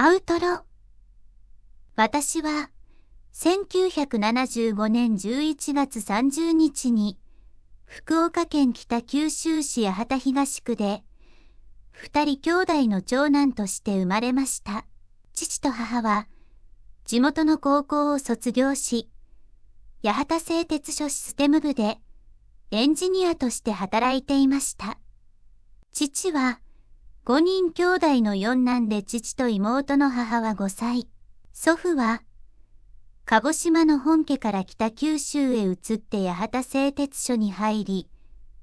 アウトロ。私は、1975年11月30日に、福岡県北九州市八幡東区で、二人兄弟の長男として生まれました。父と母は、地元の高校を卒業し、八幡製鉄所システム部で、エンジニアとして働いていました。父は、5人兄弟の4男で父と妹の母は5歳。祖父は、鹿児島の本家から北九州へ移って八幡製鉄所に入り、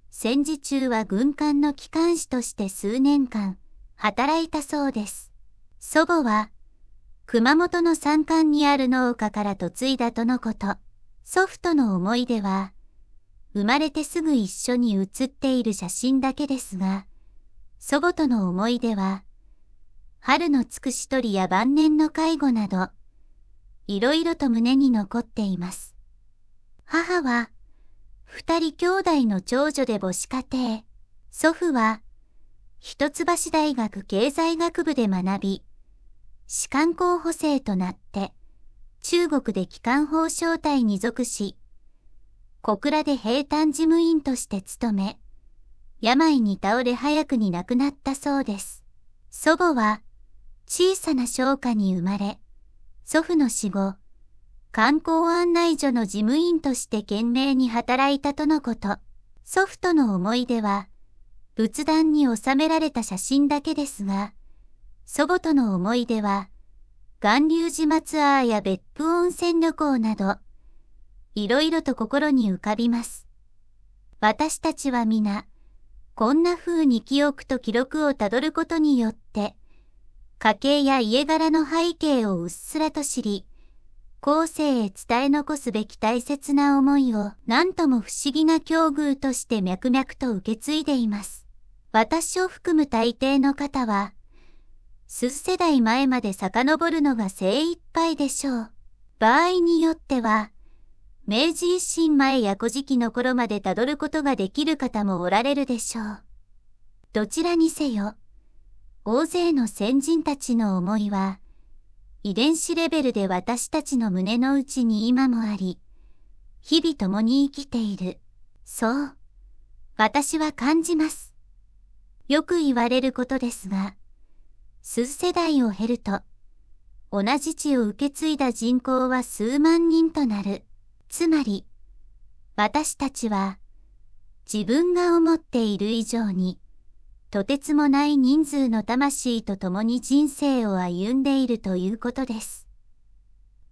戦時中は軍艦の機関士として数年間働いたそうです。祖母は、熊本の山間にある農家から嫁いだとのこと。祖父との思い出は、生まれてすぐ一緒に写っている写真だけですが、祖母との思い出は、春のつくし取りや晩年の介護など、いろいろと胸に残っています。母は、二人兄弟の長女で母子家庭、祖父は、一橋大学経済学部で学び、士官候補生となって、中国で機関法招待に属し、小倉で平坦事務員として勤め、病に倒れ早くに亡くなったそうです。祖母は、小さな商家に生まれ、祖父の死後、観光案内所の事務員として懸命に働いたとのこと。祖父との思い出は、仏壇に収められた写真だけですが、祖母との思い出は、巌流島ツアーや別府温泉旅行など、いろいろと心に浮かびます。私たちは皆、こんな風に記憶と記録をたどることによって、家計や家柄の背景をうっすらと知り、後世へ伝え残すべき大切な思いを何とも不思議な境遇として脈々と受け継いでいます。私を含む大抵の方は、数世代前まで遡るのが精一杯でしょう。場合によっては、明治維新前や古事記の頃までたどることができる方もおられるでしょう。どちらにせよ、大勢の先人たちの思いは、遺伝子レベルで私たちの胸の内に今もあり、日々共に生きている。そう。私は感じます。よく言われることですが、数世代を経ると、同じ地を受け継いだ人口は数万人となる。つまり、私たちは、自分が思っている以上に、とてつもない人数の魂と共に人生を歩んでいるということです。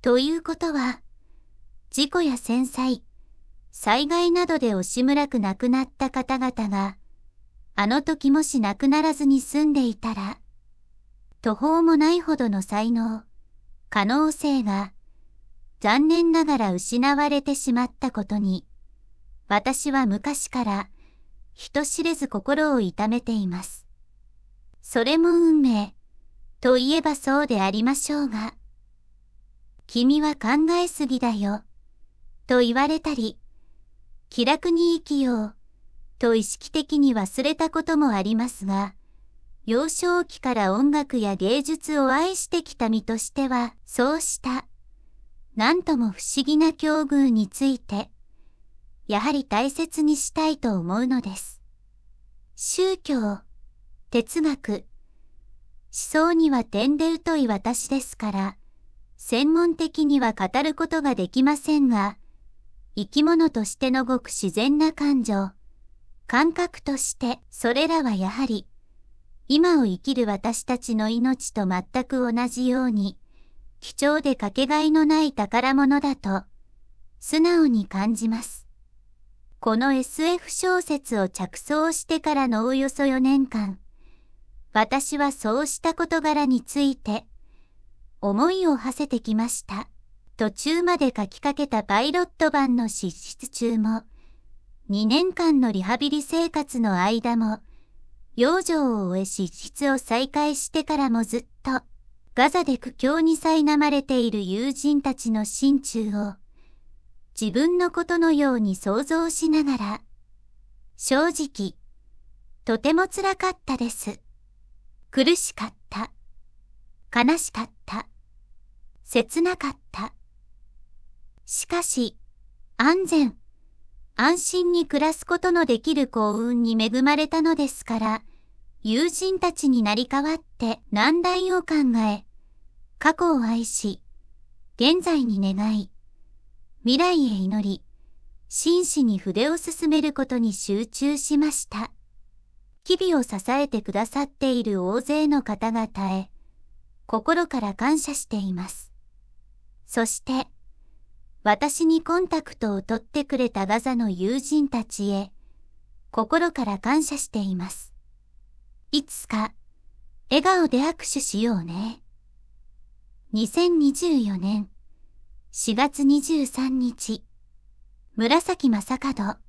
ということは、事故や戦災、災害などで惜しむらく亡くなった方々が、あの時もし亡くならずに済んでいたら、途方もないほどの才能、可能性が、残念ながら失われてしまったことに、私は昔から人知れず心を痛めています。それも運命、といえばそうでありましょうが、君は考えすぎだよ、と言われたり、気楽に生きよう、と意識的に忘れたこともありますが、幼少期から音楽や芸術を愛してきた身としては、そうした何とも不思議な境遇について、やはり大切にしたいと思うのです。宗教、哲学、思想には点で疎い私ですから、専門的には語ることができませんが、生き物としてのごく自然な感情、感覚としてそれらはやはり、今を生きる私たちの命と全く同じように、貴重でかけがえのない宝物だと、素直に感じます。この SF 小説を着想してからのおよそ4年間、私はそうした事柄について、思いを馳せてきました。途中まで書きかけたパイロット版の失筆中も、2年間のリハビリ生活の間も、養生を終え失筆を再開してからもずっガザで苦境に苛まれている友人たちの心中を、自分のことのように想像しながら、正直、とても辛かったです。苦しかった。悲しかった。切なかった。しかし、安全、安心に暮らすことのできる幸運に恵まれたのですから、友人たちになり代わって、して難題を考え、過去を愛し、現在に願い、未来へ祈り、真摯に筆を進めることに集中しました。日々を支えてくださっている大勢の方々へ、心から感謝しています。そして、私にコンタクトを取ってくれたガザの友人たちへ、心から感謝しています。いつか、笑顔で握手しようね。2024年4月23日、紫正門。